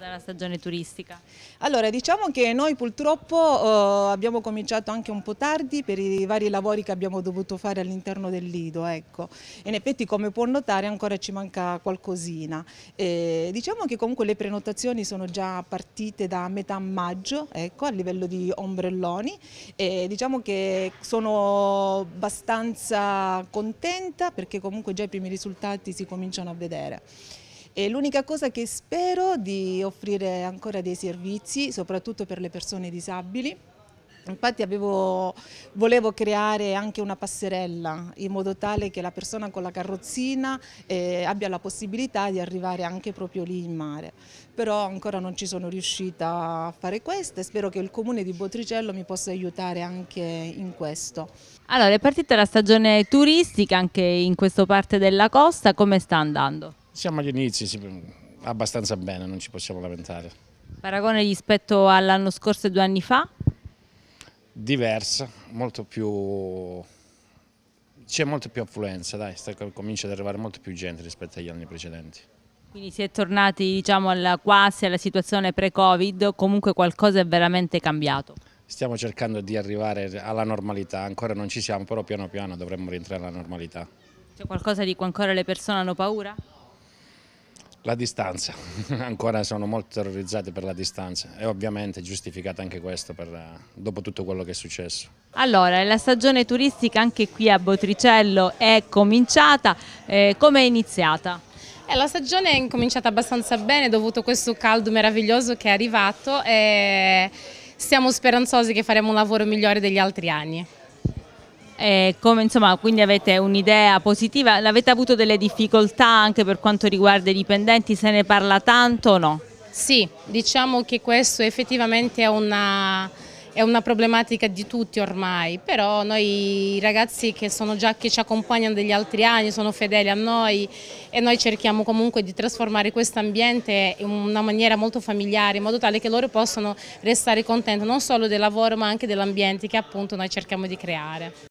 stata la stagione turistica? Allora, diciamo che noi purtroppo eh, abbiamo cominciato anche un po' tardi per i vari lavori che abbiamo dovuto fare all'interno del Lido, ecco. In effetti, come può notare, ancora ci manca qualcosina. Eh, diciamo che comunque le prenotazioni sono già partite da metà maggio, ecco, a livello di ombrelloni. E diciamo che sono abbastanza contenta perché comunque già i primi risultati si cominciano a vedere l'unica cosa che spero è di offrire ancora dei servizi, soprattutto per le persone disabili, Infatti avevo, volevo creare anche una passerella in modo tale che la persona con la carrozzina eh, abbia la possibilità di arrivare anche proprio lì in mare. Però ancora non ci sono riuscita a fare questo e spero che il comune di Botricello mi possa aiutare anche in questo. Allora è partita la stagione turistica anche in questa parte della costa, come sta andando? Siamo agli inizi, abbastanza bene, non ci possiamo lamentare. Paragone rispetto all'anno scorso e due anni fa? Diversa, molto più... c'è molto più affluenza, dai, sta... comincia ad arrivare molto più gente rispetto agli anni precedenti. Quindi si è tornati diciamo, alla, quasi alla situazione pre-Covid, comunque qualcosa è veramente cambiato? Stiamo cercando di arrivare alla normalità, ancora non ci siamo, però piano piano dovremmo rientrare alla normalità. C'è qualcosa di cui ancora le persone hanno paura? La distanza, ancora sono molto terrorizzati per la distanza e ovviamente giustificata anche questo per, eh, dopo tutto quello che è successo. Allora, la stagione turistica anche qui a Botricello è cominciata, eh, come è iniziata? Eh, la stagione è cominciata abbastanza bene dovuto a questo caldo meraviglioso che è arrivato e siamo speranzosi che faremo un lavoro migliore degli altri anni. Eh, come, insomma, quindi avete un'idea positiva? L'avete avuto delle difficoltà anche per quanto riguarda i dipendenti? Se ne parla tanto o no? Sì, diciamo che questo effettivamente è una, è una problematica di tutti ormai, però noi ragazzi che, già, che ci accompagnano degli altri anni sono fedeli a noi e noi cerchiamo comunque di trasformare questo ambiente in una maniera molto familiare, in modo tale che loro possano restare contenti non solo del lavoro ma anche dell'ambiente che appunto noi cerchiamo di creare.